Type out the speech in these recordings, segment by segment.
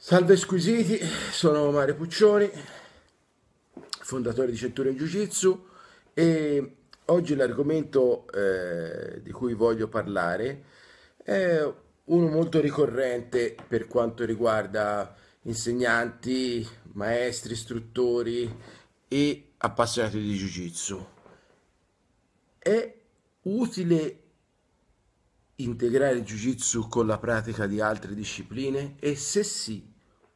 Salve squisiti, sono Mario Puccioni, fondatore di Centurion Jiu Jitsu e oggi l'argomento eh, di cui voglio parlare è uno molto ricorrente per quanto riguarda insegnanti, maestri, istruttori e appassionati di Jiu Jitsu. È utile integrare il Jiu Jitsu con la pratica di altre discipline e se sì,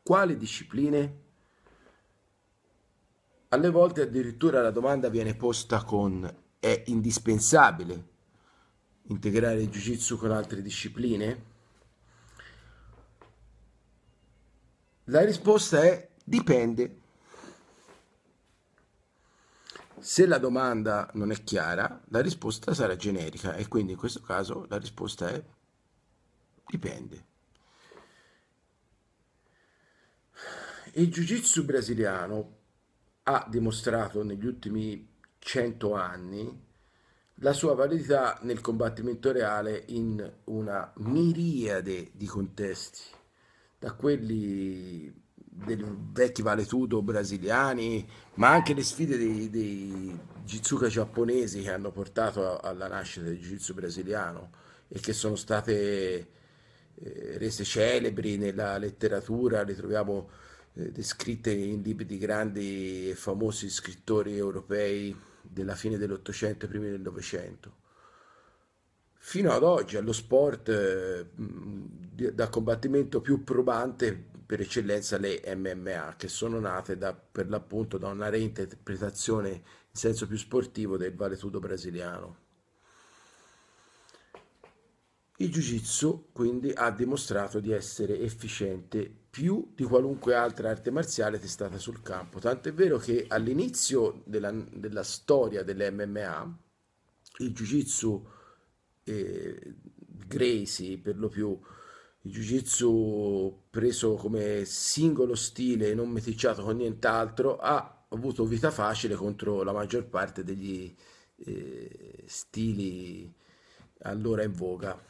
quali discipline? Alle volte addirittura la domanda viene posta con è indispensabile integrare il jiu-jitsu con altre discipline? La risposta è dipende. Se la domanda non è chiara, la risposta sarà generica e quindi in questo caso la risposta è dipende. Il jiu-jitsu brasiliano ha dimostrato negli ultimi 100 anni la sua validità nel combattimento reale in una miriade di contesti, da quelli dei vecchi valetudo brasiliani, ma anche le sfide dei, dei jitsuka giapponesi che hanno portato alla nascita del jiu-jitsu brasiliano e che sono state eh, rese celebri nella letteratura, le troviamo eh, descritte in libri di grandi e famosi scrittori europei della fine dell'Ottocento e primi del Novecento. Fino ad oggi allo sport eh, da combattimento più probante per eccellenza le MMA, che sono nate da, per l'appunto da una reinterpretazione in senso più sportivo del valetudo brasiliano. Il Jiu Jitsu quindi ha dimostrato di essere efficiente più di qualunque altra arte marziale testata sul campo. Tant'è vero che all'inizio della, della storia dell'MMA, il jiu-jitsu eh, Gracie per lo più, il jiu-jitsu preso come singolo stile e non meticciato con nient'altro, ha avuto vita facile contro la maggior parte degli eh, stili allora in voga.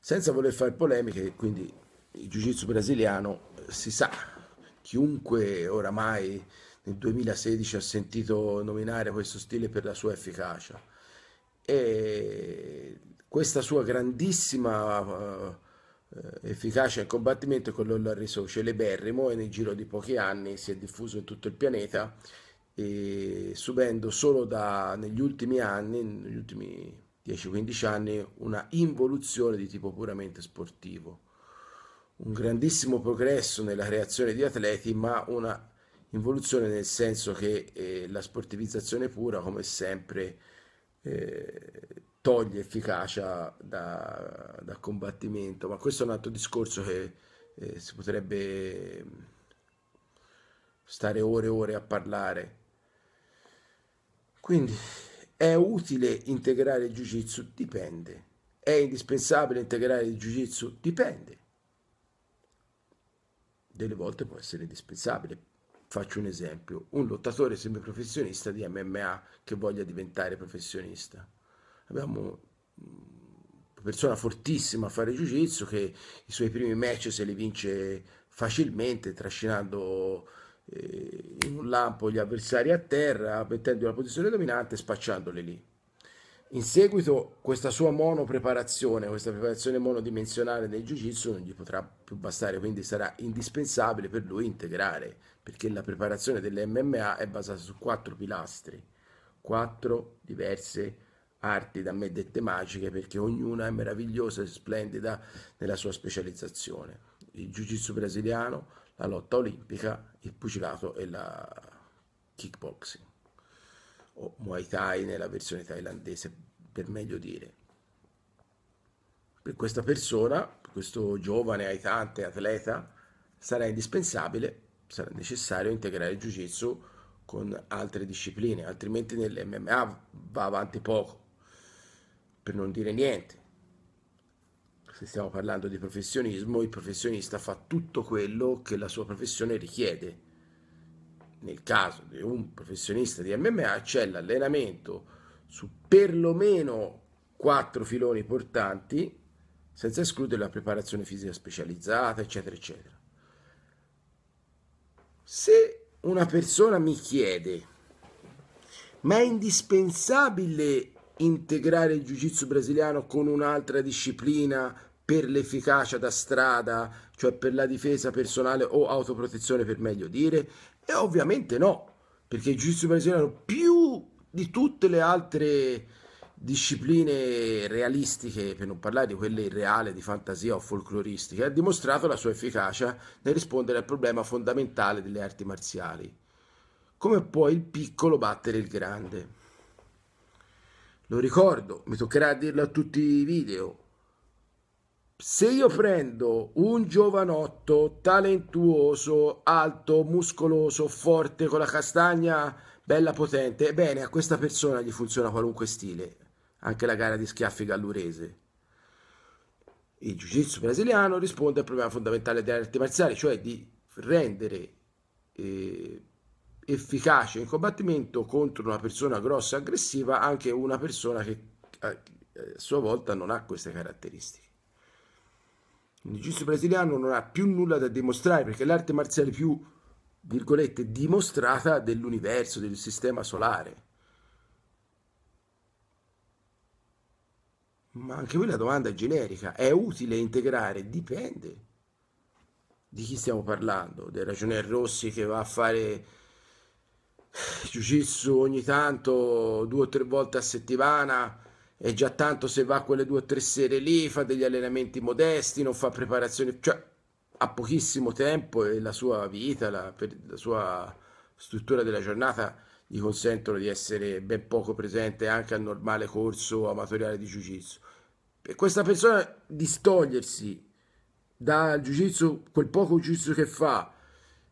Senza voler fare polemiche, quindi il jiu-jitsu brasiliano eh, si sa, chiunque oramai nel 2016 ha sentito nominare questo stile per la sua efficacia e questa sua grandissima eh, eh, efficacia in combattimento quello l'ha reso celeberrimo e nel giro di pochi anni si è diffuso in tutto il pianeta subendo solo da, negli ultimi anni, negli ultimi 10-15 anni, una involuzione di tipo puramente sportivo un grandissimo progresso nella creazione di atleti, ma una involuzione nel senso che eh, la sportivizzazione pura, come sempre, eh, toglie efficacia da, da, combattimento, ma questo è un altro discorso che eh, si potrebbe mm, stare ore e ore a parlare. Quindi è utile integrare il jiu-jitsu? Dipende. È indispensabile integrare il jiu-jitsu? Dipende delle volte può essere indispensabile. Faccio un esempio, un lottatore semiprofessionista di MMA che voglia diventare professionista. Abbiamo una mm, persona fortissima a fare jiu-jitsu che i suoi primi match se li vince facilmente, trascinando eh, in un lampo gli avversari a terra, mettendo la posizione dominante e spacciandoli lì in seguito questa sua mono preparazione, questa preparazione monodimensionale del Jiu-Jitsu non gli potrà più bastare, quindi sarà indispensabile per lui integrare, perché la preparazione dell'MMA è basata su quattro pilastri, quattro diverse arti da me dette magiche, perché ognuna è meravigliosa e splendida nella sua specializzazione. Il Jiu-Jitsu brasiliano, la lotta olimpica, il pugilato e la kickboxing o Muay Thai nella versione thailandese per meglio dire. Per questa persona, per questo giovane aitante atleta, sarà indispensabile, sarà necessario integrare il jiu-jitsu con altre discipline, altrimenti nell'MMA va avanti poco, per non dire niente. Se stiamo parlando di professionismo, il professionista fa tutto quello che la sua professione richiede. Nel caso di un professionista di MMA c'è l'allenamento, su perlomeno quattro filoni portanti, senza escludere la preparazione fisica specializzata, eccetera, eccetera. Se una persona mi chiede, ma è indispensabile integrare il jiu-jitsu brasiliano con un'altra disciplina per l'efficacia da strada, cioè per la difesa personale o autoprotezione per meglio dire? E ovviamente no, perché il jiu-jitsu brasiliano più di tutte le altre discipline realistiche, per non parlare di quelle irreali, di fantasia o folcloristiche, ha dimostrato la sua efficacia nel rispondere al problema fondamentale delle arti marziali. Come può il piccolo battere il grande? Lo ricordo, mi toccherà dirlo a tutti i video. Se io prendo un giovanotto talentuoso, alto, muscoloso, forte, con la castagna bella potente. Ebbene, a questa persona gli funziona qualunque stile, anche la gara di schiaffi gallurese. Il giudizio brasiliano risponde al problema fondamentale delle arti marziali, cioè di rendere eh, efficace in combattimento contro una persona grossa e aggressiva anche una persona che a sua volta non ha queste caratteristiche. Il giudizio brasiliano non ha più nulla da dimostrare perché l'arte marziale più virgolette, dimostrata dell'universo, del sistema solare. Ma anche qui la domanda è generica. È utile integrare? Dipende. Di chi stiamo parlando? Del ragioner Rossi che va a fare jiu-jitsu ogni tanto, due o tre volte a settimana, e già tanto se va quelle due o tre sere lì, fa degli allenamenti modesti, non fa preparazione. Cioè, ha pochissimo tempo e la sua vita, la, la sua struttura della giornata gli consentono di essere ben poco presente anche al normale corso amatoriale di Jiu-Jitsu. Per questa persona distogliersi dal Jiu-Jitsu, quel poco Jiu-Jitsu che fa,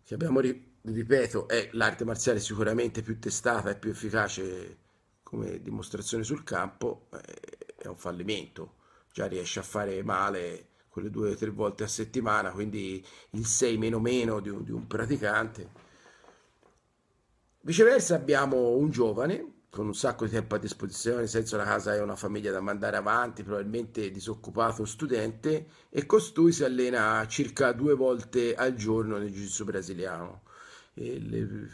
che abbiamo, ripeto, è l'arte marziale sicuramente più testata e più efficace come dimostrazione sul campo, eh, è un fallimento. Già riesce a fare male quelle due o tre volte a settimana, quindi il 6 meno meno di un, di un praticante. Viceversa abbiamo un giovane con un sacco di tempo a disposizione, nel senso la casa è una famiglia da mandare avanti, probabilmente disoccupato studente, e costui si allena circa due volte al giorno nel giudizio jitsu brasiliano. Le...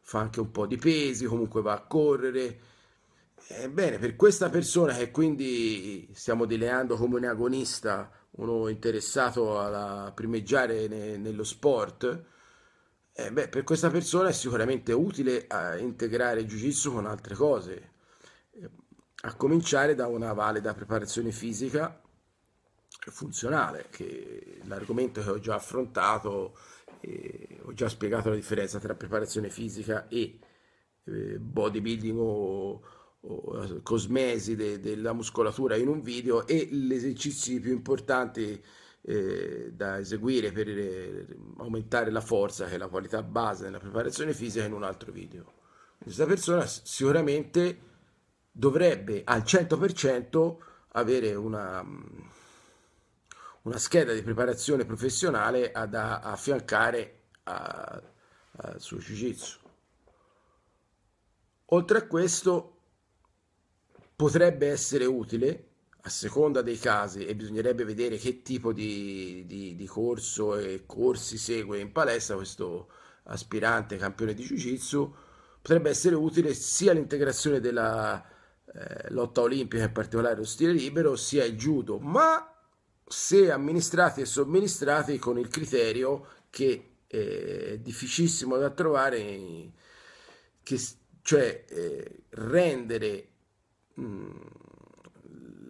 Fa anche un po' di pesi, comunque va a correre, Ebbene, per questa persona che quindi stiamo delineando come un agonista, uno interessato a primeggiare ne, nello sport, eh beh, per questa persona è sicuramente utile integrare il jiu-jitsu con altre cose, a cominciare da una valida preparazione fisica funzionale, che l'argomento che ho già affrontato, eh, ho già spiegato la differenza tra preparazione fisica e eh, bodybuilding o eh, cosmesi de, della muscolatura in un video e gli esercizi più importanti eh, da eseguire per eh, aumentare la forza che è la qualità base della preparazione fisica in un altro video. Questa persona sicuramente dovrebbe al 100% avere una, una scheda di preparazione professionale da affiancare al suo jiu-jitsu. Oltre a questo, potrebbe essere utile a seconda dei casi e bisognerebbe vedere che tipo di, di, di corso e corsi segue in palestra questo aspirante campione di jiu-jitsu, potrebbe essere utile sia l'integrazione della eh, lotta olimpica, in particolare lo stile libero, sia il judo, ma se amministrati e somministrati con il criterio che eh, è difficilissimo da trovare, che, cioè eh, rendere Mm,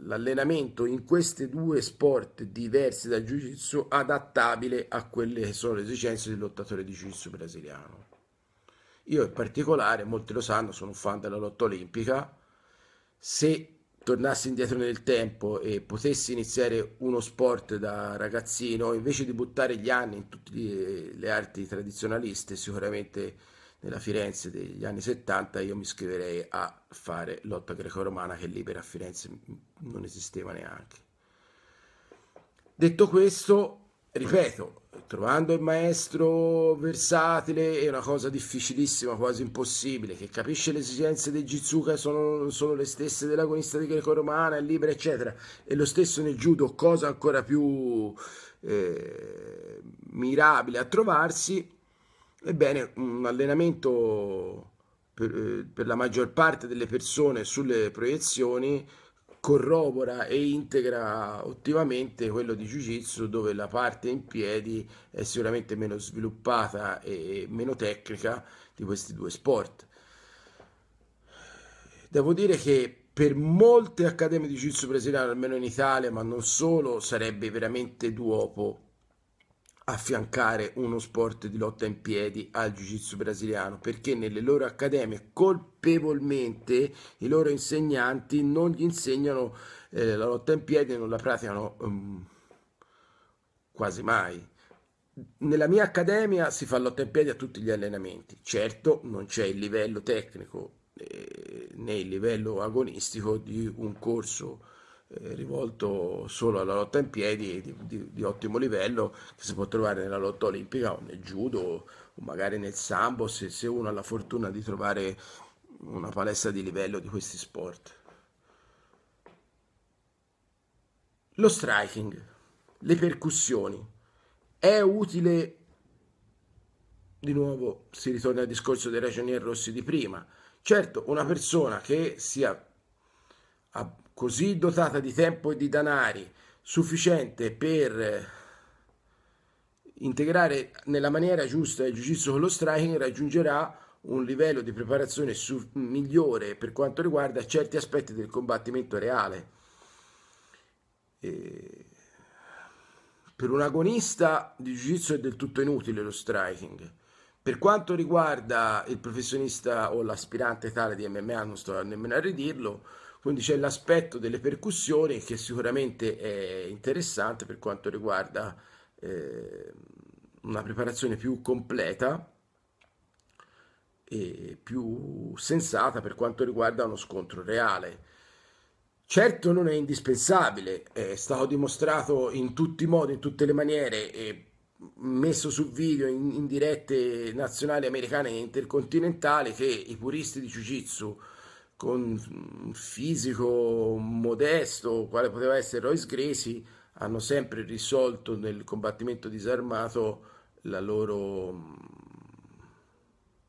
l'allenamento in questi due sport diversi da jiu-jitsu adattabile a quelle che sono le esigenze del lottatore di jiu-jitsu brasiliano. Io in particolare, molti lo sanno, sono un fan della lotta olimpica. Se tornassi indietro nel tempo e potessi iniziare uno sport da ragazzino, invece di buttare gli anni in tutte le arti tradizionaliste, sicuramente nella Firenze degli anni 70 io mi iscriverei a fare lotta greco-romana che lì per a Firenze non esisteva neanche. Detto questo, ripeto, trovando il maestro versatile è una cosa difficilissima, quasi impossibile, che capisce le esigenze dei Jitsuka sono, sono le stesse dell'agonista di greco-romana, libera, eccetera, e lo stesso nel judo, cosa ancora più eh, mirabile a trovarsi, Ebbene, un allenamento per, eh, per, la maggior parte delle persone sulle proiezioni corrobora e integra ottimamente quello di Jiu Jitsu dove la parte in piedi è sicuramente meno sviluppata e meno tecnica di questi due sport. Devo dire che per molte accademie di Jiu Jitsu brasiliano, almeno in Italia, ma non solo, sarebbe veramente duopo affiancare uno sport di lotta in piedi al jiu-jitsu brasiliano perché nelle loro accademie colpevolmente i loro insegnanti non gli insegnano eh, la lotta in piedi non la praticano um, quasi mai. Nella mia accademia si fa lotta in piedi a tutti gli allenamenti, certo non c'è il livello tecnico eh, né il livello agonistico di un corso eh, rivolto solo alla lotta in piedi di, di, di, ottimo livello che si può trovare nella lotta olimpica o nel judo o magari nel sambo se, se uno ha la fortuna di trovare una palestra di livello di questi sport. Lo striking, le percussioni, è utile, di nuovo si ritorna al discorso dei ragionieri rossi di prima, certo una persona che sia a così dotata di tempo e di danari sufficiente per eh, integrare nella maniera giusta il giudizio con lo striking raggiungerà un livello di preparazione su- migliore per quanto riguarda certi aspetti del combattimento reale. E per un agonista di giudizio è del tutto inutile lo striking. Per quanto riguarda il professionista o l'aspirante tale di MMA, non sto nemmeno a ridirlo, quindi c'è l'aspetto delle percussioni che sicuramente è interessante per quanto riguarda eh, una preparazione più completa e più sensata per quanto riguarda uno scontro reale. Certo non è indispensabile, è stato dimostrato in tutti i modi, in tutte le maniere, e messo su video in, in dirette nazionali americane e intercontinentali che i puristi di Jiu Jitsu con un fisico modesto, quale poteva essere Royce Gracie, hanno sempre risolto nel combattimento disarmato la loro mm,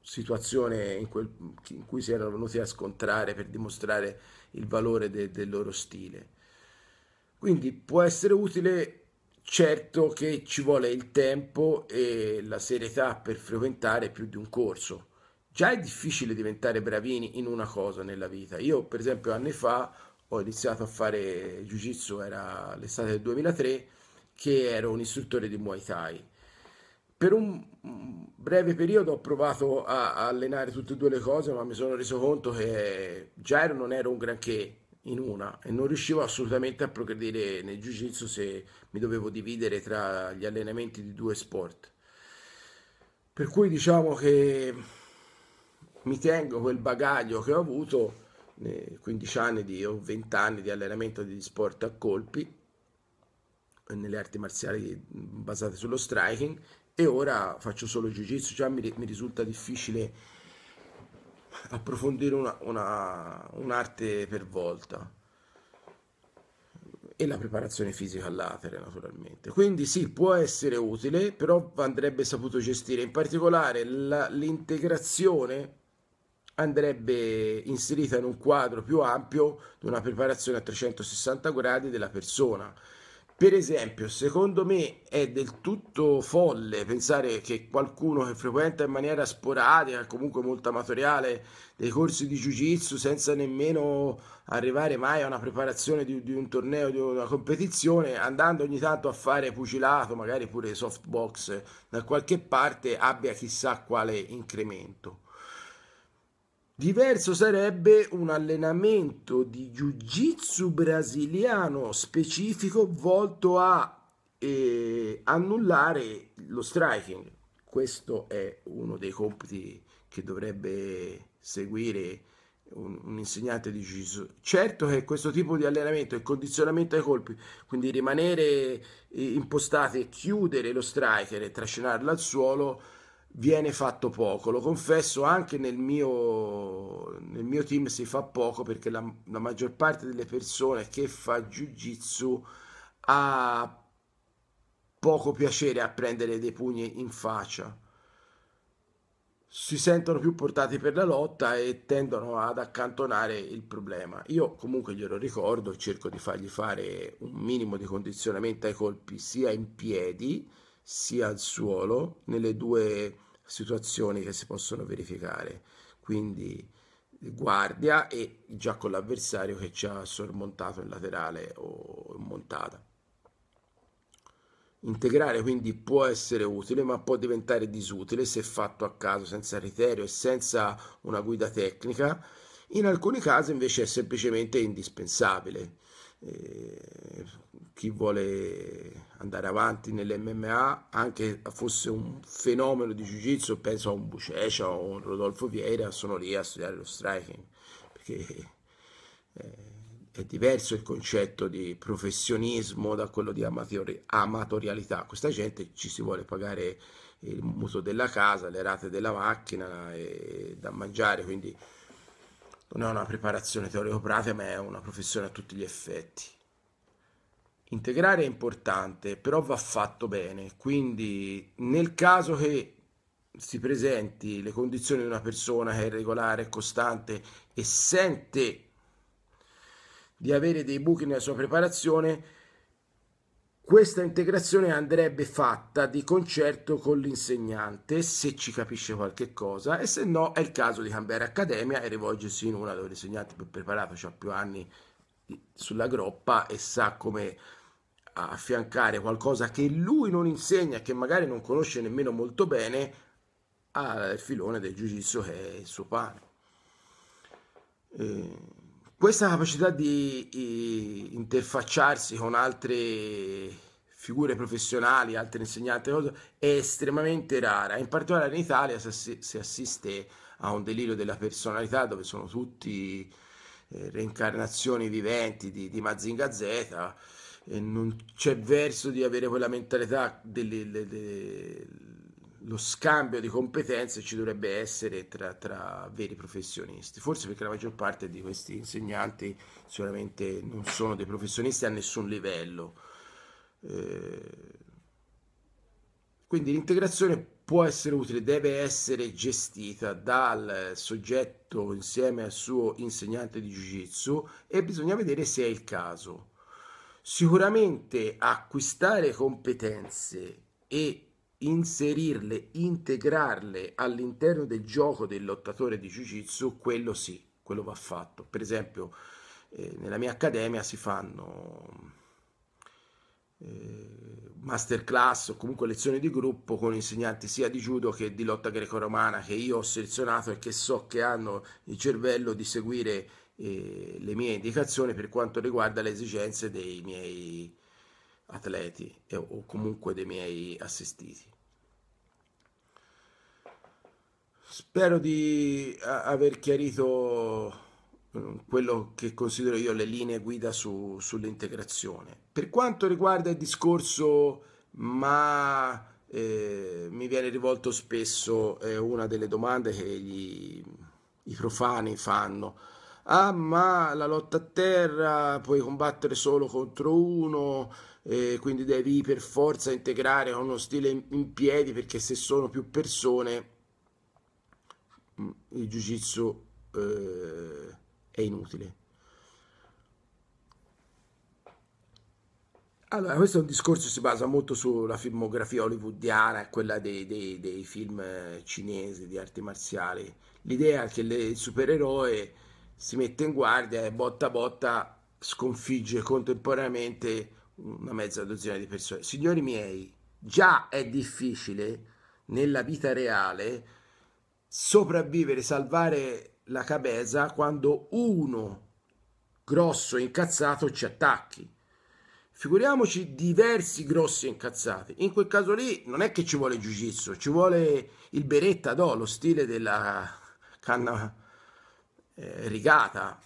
situazione in, quel, in cui si erano venuti a scontrare per dimostrare il valore de, del loro stile. Quindi può essere utile, certo che ci vuole il tempo e la serietà per frequentare più di un corso Già è difficile diventare bravini in una cosa nella vita. Io, per esempio, anni fa ho iniziato a fare Jiu Jitsu, era l'estate del 2003, che ero un istruttore di Muay Thai. Per un breve periodo ho provato a allenare tutte e due le cose, ma mi sono reso conto che già ero, non ero un granché in una e non riuscivo assolutamente a progredire nel Jiu Jitsu se mi dovevo dividere tra gli allenamenti di due sport. Per cui diciamo che mi tengo quel bagaglio che ho avuto 15 anni di, o 20 anni di allenamento di sport a colpi nelle arti marziali basate sullo striking e ora faccio solo jiu jitsu già mi, mi risulta difficile approfondire una, una, un'arte per volta e la preparazione fisica all'atere naturalmente quindi sì può essere utile però andrebbe saputo gestire in particolare l'integrazione andrebbe inserita in un quadro più ampio di una preparazione a 360 gradi della persona. Per esempio, secondo me è del tutto folle pensare che qualcuno che frequenta in maniera sporadica, comunque molto amatoriale, dei corsi di jiu-jitsu senza nemmeno arrivare mai a una preparazione di, di, un torneo, di una competizione, andando ogni tanto a fare pugilato, magari pure softbox da qualche parte, abbia chissà quale incremento. Diverso sarebbe un allenamento di jiu-jitsu brasiliano specifico volto a eh, annullare lo striking. Questo è uno dei compiti che dovrebbe seguire un, un insegnante di jiu-jitsu. Certo che questo tipo di allenamento e condizionamento ai colpi, quindi rimanere eh, impostati e chiudere lo striker e trascinarlo al suolo, viene fatto poco, lo confesso anche nel mio, nel mio team si fa poco perché la, la maggior parte delle persone che fa Jiu Jitsu ha poco piacere a prendere dei pugni in faccia si sentono più portati per la lotta e tendono ad accantonare il problema. Io comunque glielo ricordo, cerco di fargli fare un minimo di condizionamento ai colpi sia in piedi sia al suolo, nelle due situazioni che si possono verificare. Quindi guardia e già con l'avversario che ci ha sormontato in laterale o in montata. Integrare quindi può essere utile ma può diventare disutile se fatto a caso, senza criterio e senza una guida tecnica. In alcuni casi invece è semplicemente indispensabile. Eh, chi vuole andare avanti nell'MMA, anche se fosse un fenomeno di Jiu-Jitsu, penso a un Bucecia o un Rodolfo Vieira, sono lì a studiare lo striking, perché eh, è diverso il concetto di professionismo da quello di amatori- amatorialità. Questa gente ci si vuole pagare il mutuo della casa, le rate della macchina e da mangiare, quindi non è una preparazione teorico-pratica, ma è una professione a tutti gli effetti. Integrare è importante, però va fatto bene, quindi nel caso che si presenti le condizioni di una persona che è regolare e costante e sente di avere dei buchi nella sua preparazione, questa integrazione andrebbe fatta di concerto con l'insegnante, se ci capisce qualche cosa, e se no è il caso di cambiare accademia e rivolgersi in una dove l'insegnante è più preparato cioè ha più anni sulla groppa e sa come affiancare qualcosa che lui non insegna, che magari non conosce nemmeno molto bene, al filone del giudizio che è il suo pane. Ehm... Questa capacità di interfacciarsi con altre figure professionali, altre insegnanti, è estremamente rara. In particolare in Italia si assiste a un delirio della personalità dove sono tutti eh, reincarnazioni viventi di, di Mazinga Z e non c'è verso di avere quella mentalità delle, delle lo scambio di competenze ci dovrebbe essere tra, tra, veri professionisti, forse perché la maggior parte di questi insegnanti sicuramente non sono dei professionisti a nessun livello. Eh, quindi l'integrazione può essere utile, deve essere gestita dal soggetto insieme al suo insegnante di Jiu-Jitsu e bisogna vedere se è il caso. Sicuramente acquistare competenze e inserirle, integrarle all'interno del gioco del lottatore di Jiu-Jitsu, quello sì, quello va fatto. Per esempio, eh, nella mia accademia si fanno eh, masterclass o comunque lezioni di gruppo con insegnanti sia di judo che di lotta greco-romana che io ho selezionato e che so che hanno il cervello di seguire eh, le mie indicazioni per quanto riguarda le esigenze dei miei atleti eh, o comunque dei miei assistiti. Spero di aver chiarito mm, quello che considero io le linee guida su, sull'integrazione. Per quanto riguarda il discorso, ma eh, mi viene rivolto spesso eh, una delle domande che gli, i profani fanno. Ah, ma la lotta a terra puoi combattere solo contro uno, eh, quindi devi per forza integrare uno stile in, piedi perché se sono più persone mm, il jiu-jitsu eh, è inutile. Allora, questo è un discorso che si basa molto sulla filmografia hollywoodiana e quella dei, dei, dei, film cinesi di arti marziali. L'idea che le, il supereroe si mette in guardia e botta a botta sconfigge contemporaneamente una mezza dozzina di persone. Signori miei, già è difficile nella vita reale sopravvivere, salvare la cabeza quando uno grosso incazzato ci attacchi. Figuriamoci diversi grossi incazzati. In quel caso lì non è che ci vuole giudizio, ci vuole il beretta d'O, lo stile della canna eh, rigata,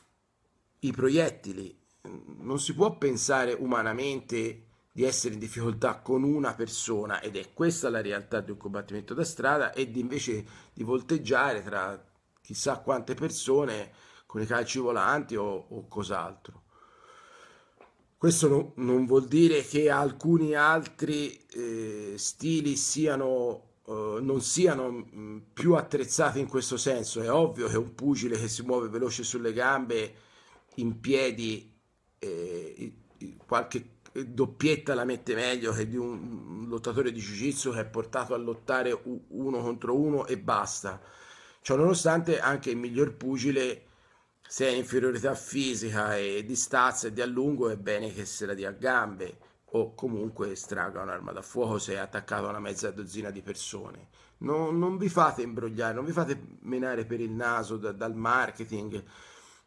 i proiettili non si può pensare umanamente di essere in difficoltà con una persona ed è questa la realtà di un combattimento da strada e di invece di volteggiare tra chissà quante persone con i calci volanti o, o cos'altro. Questo no, non vuol dire che alcuni altri eh, stili siano, eh, non siano mh, mm, più attrezzati in questo senso. È ovvio che un pugile che si muove veloce sulle gambe in piedi eh, qualche doppietta la mette meglio che di un lottatore di Jiu-Jitsu che è portato a lottare uno contro uno e basta. Ciò nonostante anche il miglior pugile, se è inferiorità fisica e di stazza e di allungo, è bene che se la dia a gambe o comunque straga un'arma da fuoco se è attaccato a una mezza dozzina di persone. Non, non vi fate imbrogliare, non vi fate menare per il naso da, dal marketing,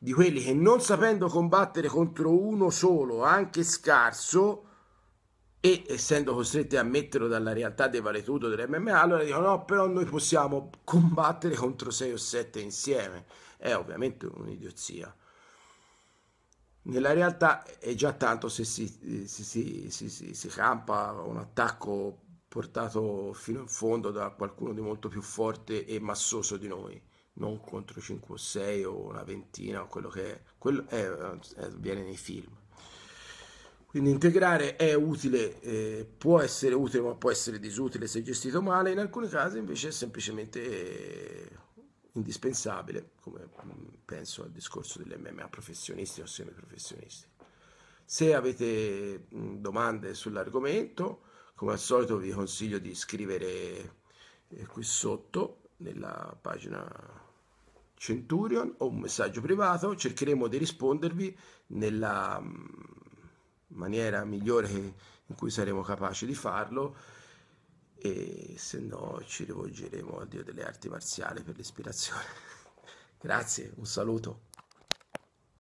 di quelli che non sapendo combattere contro uno solo, anche scarso, e essendo costretti a metterlo dalla realtà dei valetudo dell'MMA, allora dicono no, però noi possiamo combattere contro 6 o 7 insieme. È ovviamente un'idiozia. Nella realtà è già tanto se si, si, si, si campa un attacco portato fino in fondo da qualcuno di molto più forte e massoso di noi non contro 5 o 6 o una ventina o quello che è, quello è, avviene eh, nei film. Quindi integrare è utile, eh, può essere utile ma può essere disutile se gestito male, in alcuni casi invece è semplicemente eh, indispensabile, come mm, penso al discorso delle MMA professionisti o semiprofessionisti. Se avete mm, domande sull'argomento, come al solito vi consiglio di scrivere eh, qui sotto nella pagina Centurion o un messaggio privato, cercheremo di rispondervi nella mm, maniera migliore in cui saremo capaci di farlo e se no ci rivolgeremo al Dio delle arti marziali per l'ispirazione. Grazie, un saluto.